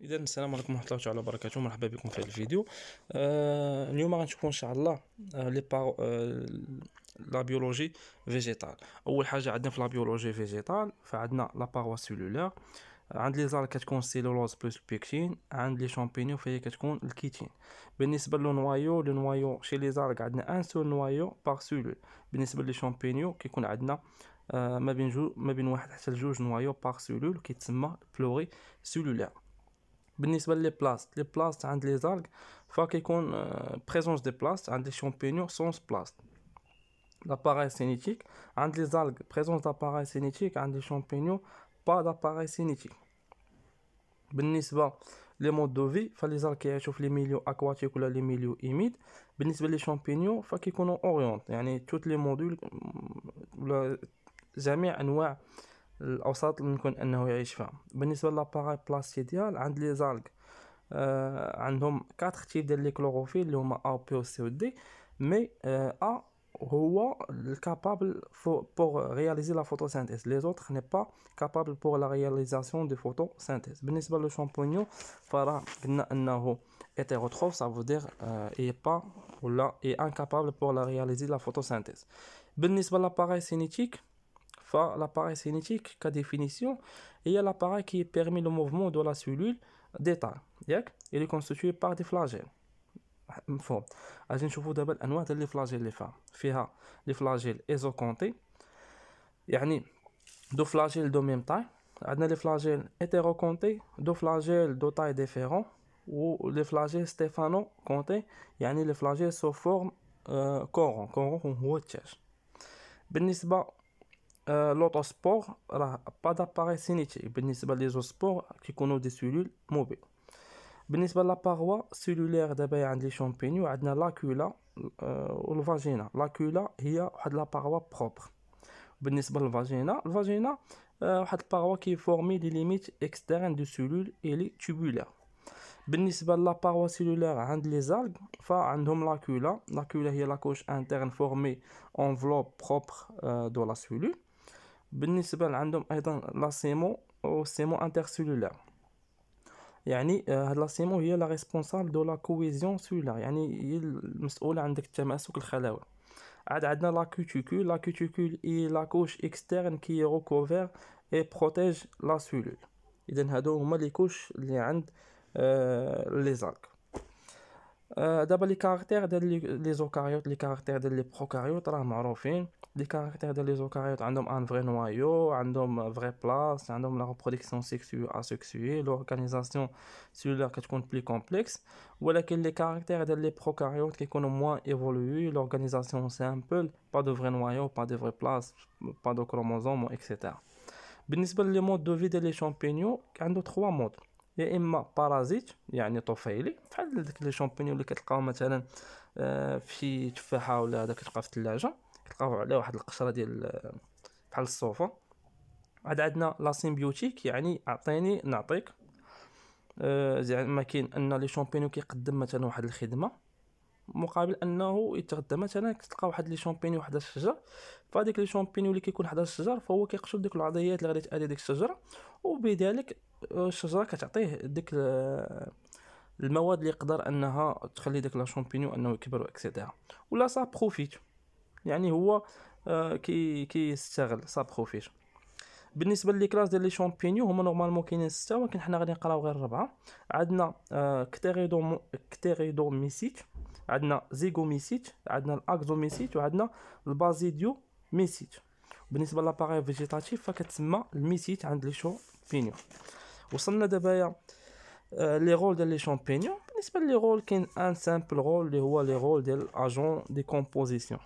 اذا السلام عليكم ورحمه الله تعالى وبركاته مرحبا بكم في هذا الفيديو آه اليوم غنشوفوا ان شاء الله آه لي بارو آه لا بيولوجي فيجيتال اول حاجه عندنا في لا بيولوجي فيجيتال فعندنا لا باروا سيلولار عند لي زال كتكون سيلولوز بلس بيكتين عند لي شامبينيو فهي كتكون الكيتين بالنسبه لو نوايو لو نوايو شي لي زال عندنا ان سول نوايو باغ سيلول بالنسبه لي شامبينيو كيكون عندنا آه ما بين جو ما بين واحد حتى لجوج نوايو باغ سيلول كيتسمى بلوري سيلولار Les plastes les algues font la présence de plastes et des champignons sans plastes. L'appareil cinétique entre les algues la présence d'appareils cinétiques et les champignons font pas cinétique. cinétiques. Les modes de vie les algues qui les milieux aquatiques ou les milieux humides. Les champignons font l'orientation. Toutes les modules sont en L'osat, les algues. un homme 4 types de chlorophylle, mais nous un de chlorophylle, mais nous avons un Les autres sont pas de pour la réalisation de la photosynthèse. le champignon, dire n'est pas ou incapable pour la réalisation la photosynthèse. l'appareil cinétique l'appareil cinétique, qu'à définition, il y a l'appareil qui permet le mouvement de la cellule d'état. Il est constitué par des flagelles. Bon, alors vous d'abord un autre des flagelles. Il y a les flagelles exocontées, cest à deux flagelles de même taille. Il y a des flagelles hétérocontées, deux flagelles de taille différente, ou les flagelles stéphanocontées, c'est-à-dire les flagelles sous forme euh, coron, coron ou watch. بالنسبه euh, l'autre pas d'appareil pâte Il y a des spores qui connaissent des cellules mauvaises, concernant la paroi cellulaire des euh, champignons, de champignons, adn la culle, le vagin. La culle, il y a la paroi propre. Concernant le euh, a la paroi qui forme les limites externes des cellules et les tubulaires. Concernant la paroi cellulaire des algues, fa indom la culle, la culle est la couche interne formée enveloppe propre de la cellule. بالنسبه عندهم ايضا لاسيمو انتر سيلولار يعني آه، هاد لاسيمو هي لا ريسبونسابل دو لا كويزيون سيلولار يعني هي المسؤوله عندك التماسك الخلاوي عاد عندنا لا كوتيكول لا كوتيكول اي لا كوش اكسترن كي ريكوفير اي بروتيج لا سيلول اذا هادو هما لي كوش اللي عند آه لي زالك D'abord, les caractères des eucaryotes, les caractères des prokaryotes, la marophine. Les caractères des eucaryotes, ont un vrai noyau, une vraie place, une reproduction sexuelle asexuée, l'organisation cellulaire est plus complexe. Ou les caractères des procaryotes qui sont moins évolués, l'organisation simple, pas de vrai noyau, pas de vraie place, pas de chromosomes, etc. Pour le de vie des champignons, il trois modes. يا اما بارازيت يعني طفيلي بحال داك لي شامبينيون اللي كتلقاو مثلا آه، في شي تفاحه ولا هذا كتلقى في الثلاجه كتلقاو على واحد القشره ديال آه، بحال الصوفه عاد عندنا لا سيمبيوتيك يعني اعطيني نعطيك آه، زعما كاين ان لي شامبينيون كيقدم مثلا واحد الخدمه مقابل انه يتغدى مثلا كتلقى واحد لي شامبينيو حدا الشجر فهاديك لي شامبينيو اللي كيكون حدا الشجر فهو كيقشر ديك العضيات اللي غادي تادي ديك الشجره وبذلك الشجره كتعطيه ديك المواد اللي يقدر انها تخلي داك لا شامبينيو انه يكبر اكسيتيرا ولا سا بروفيت يعني هو آه، كي كيستغل سا بروفيت بالنسبه لي كلاس ديال لي شامبينيو هما نورمالمون كاينين سته ولكن حنا غادي نقراو غير ربعه عندنا آه، كتيريدو كتيريدوميسيت عندنا زيغوميسيت عندنا الاكزوميسيت وعندنا البازيديو ميسيت بالنسبه لاباري فيجيتاتيف فكتسمى الميسيت عند لي شامبينيو Vous avez euh, le rôle des champignons. Vous avez le rôle d'un simple agent de composition.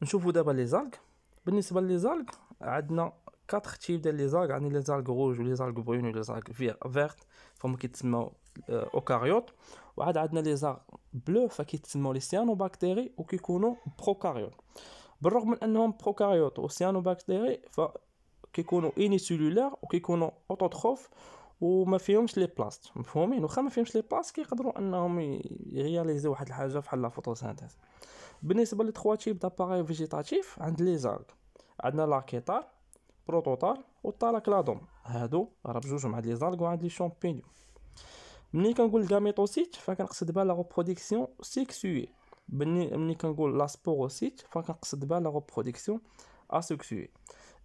Vous avez les algues. Vous ben, avez les algues. Il y a quatre types d'algues. Il y a les algues rouges, les algues brunes, les algues vertes, qui sont les euh, eucaryotes. Il y a les algues bleues, qui sont les cyanobactéries, ou qui sont les ben, procaryotes. Il y a les procaryotes. Les cyanobactéries. كيكونوا اني سيلولار وكيكونوا اوتوتروف وما فيهمش لي بلاست مفهومين واخا ما فيهمش لي بلاست كيقدروا انهم يرياليزيو واحد الحاجه بحال لا فوتوسينتيز بالنسبه لي تخوا تيب داباري فيجيتاتيف عند لي زارغ عندنا لاكيطار بروتوتال والتالاكلادوم هادو راه بجوجهم عند لي زالغ وعند لي شامبينيون ملي كنقول الكاميتوسيت فكنقصد بها لا ريبروديكسيون سيكسوي ملي كنقول لاسبوروسيت فكنقصد بها لا ريبروديكسيون اسيكسوي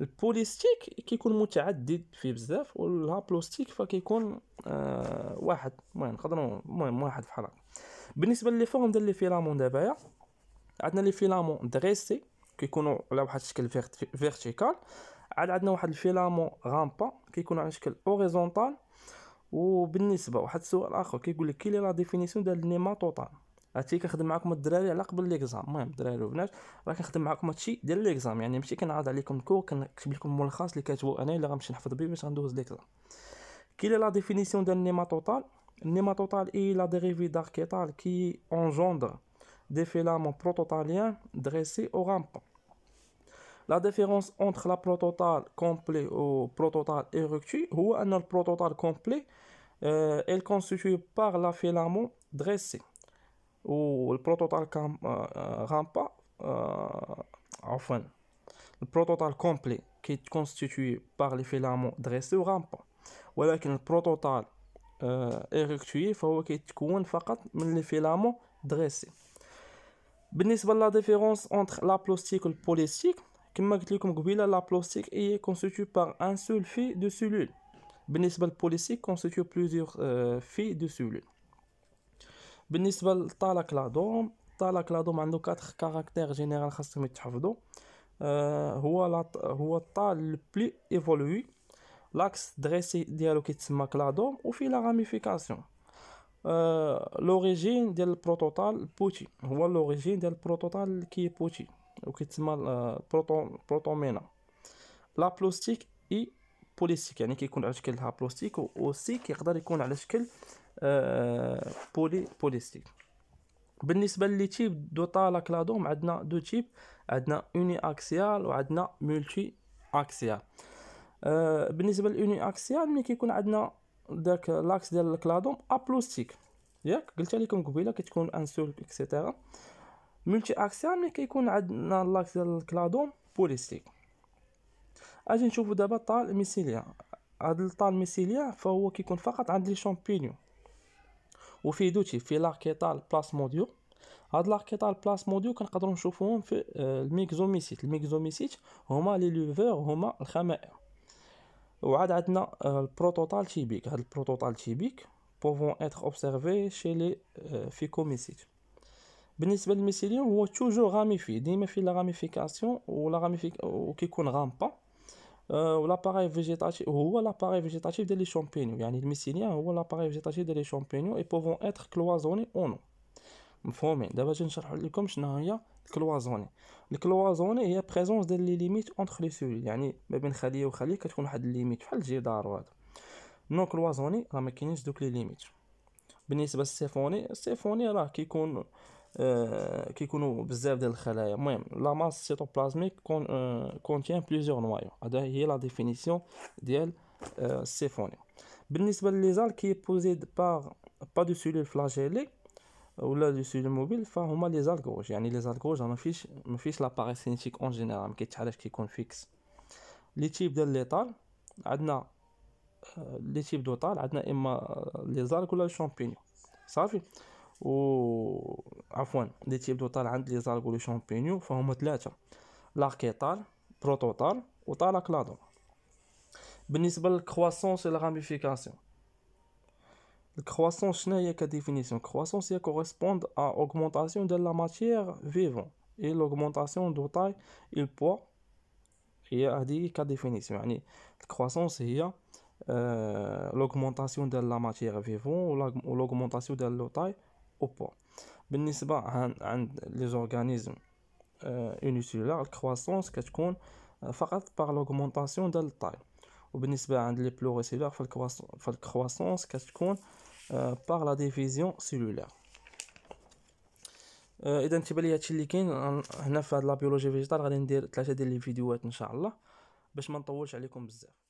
البوليستيك كيكون متعدد فيه بزاف والهابلوستيك فكيكون آه واحد المهم نقدروا المهم واحد بحال هكا بالنسبه لي فورم ديال لي فيلامون دابايا عندنا لي فيلامون دريسي كيكونوا على واحد الشكل فيرتيكال عاد عندنا واحد الفيلامون غامبا كيكونوا على شكل اوريزونتال وبالنسبه واحد السؤال اخر كيقول لك كي لي لا ديفينيسيون ديال النيماتوطان هادشي كنخدم معاكم الدراري على قبل ليكزام المهم الدراري والبنات راه كنخدم معاكم هادشي ديال ليكزام يعني ماشي كنعرض عليكم الكور كنكتب لكم ملخص اللي كاتبو انا اللي غنمشي نحفظ به باش غندوز ليكزام كيلا لا ديفينيسيون ديال النيما توتال النيما توتال اي لا ديريفي داركيتال كي انجوندر دي فيلامون بروتوتاليان dressés او rampant. La différence entre la prototale complet ou prototale éructue ou un prototale complet euh, est constituée par la filament dressé. ou le prototal total enfin le prototal complet qui est constitué par les filaments dressés ou rampe, mais le prototal total il faut que ce les filaments dressés. Benisvois la différence entre la plastique et le polystyrène qui est que la plastique est constitué par un seul fil de cellulose, le polystyrène est constitué par plusieurs fils de cellules بالنسبه للطالا كلادوم طالا كلادوم عنده 4 كاركتير جينيرال خاصهم يتحفظوا آه هو لط... هو الطا البلي ايفولوي لاكس دريسي ديالو كيتسمى كلادوم وفي لا راميفيكاسيون آه لوريجين ديال البروتوتال بوتي هو لوريجين ديال البروتوتال كي بوتي وكيتسمى البروتون بروتومينا لا بلوستيك اي بوليستيك يعني كيكون على شكل لا بلوستيك و سي كيقدر يكون على شكل آه، بولي بوليستيك بالنسبه لي تيب دو طالا كلادوم عندنا دو تيب عندنا اوني اكسيال وعندنا مولتي اكسيال آه، بالنسبه للأوني اكسيال ملي كيكون عندنا داك لاكس ديال الكلادوم ابلوستيك ياك قلت لكم قبيله كتكون انسول اكسيتيرا ملتي اكسيال ملي كيكون عندنا لاكس ديال الكلادوم بوليستيك اجي نشوفو دابا طال ميسيليا هاد الطال ميسيليا فهو كيكون فقط عند لي شامبينيون وفي دوتي في لاركيتال بلاس موديو هاد لاركيتال بلاس موديو كنقدروا نشوفوهم في آه، الميكزوميسيت الميكزوميسيت هما لي لوفور هما الخمائر وعاد عندنا آه، البروتوتال تيبيك هاد البروتوتال تيبيك pouvant être observés chez les آه، phycomycètes. بالنسبه للميسيليوم هو توجور غاميفي ديما في لا غاميفيكاسيون ولا غاميفيك وكيكون غامبا ولاباراي euh, فيجيتاتيف هو لاباراي فيجيتاتيف ديال لي شامبينيو يعني الميسينيا هو لاباراي فيجيتاتيف ديال لي شامبينيو اي بوفون اتر كلوازوني اونو نو مفهومين دابا باش نشرح لكم شنو هي الكلوازوني الكلوازوني هي بريزونس ديال لي ليميت اونتر لي سولي يعني ما بين خليه وخليه كتكون واحد الليميت بحال الجدار وهذا نو كلوازوني راه ما كاينينش دوك لي ليميت بالنسبه للسيفوني السيفوني راه كيكون Euh, la masse cytoplasmique euh, contient plusieurs noyaux, c'est la définition de ces phénomènes. Pour les algues qui ne sont pas posées par des cellules flagellaires ou cellules mobiles, ce sont les algues rouges. Les algues rouges n'ont pas l'appareil cinétique en général, elles sont fixées. Pour les types de létales, il y a les algues ou les champignons. و عفوا لي تيب دو دوطال عند لي زالغ لو شامبينيو فهم ثلاثه لاكيطال بروتوطال وطال كلادو بالنسبه للكرواسونس و لاغاميفيكاسيون الكرواسونس شنو هي كديفينيسيون كرواسونس هي كوريسبوند ا اوغمونطاسيون ديال لا ماتيير فيفون اي لوغمونطاسيون دو طاي اي بوا هي هادي كديفينيسيون يعني الكرواسونس هي آه لوغمونطاسيون ديال لا ماتيير فيفون و لوغمونطاسيون ديال لو طاي وبوا euh, euh, بالنسبه عند لي زورغانيزم اونيسولار الكرواسونس كتكون فقط باغ لوغمونطاسيون ديال الطاي وبالنسبه عند لي بلوريسيلار فالكرواسونس كتكون باغ لا ديفيزيون سيلولار اذا انتبه لي هادشي اللي كاين هنا في هاد لا بيولوجي فيجيتال غادي ندير ثلاثه ديال لي فيديوهات ان شاء الله باش ما نطولش عليكم بزاف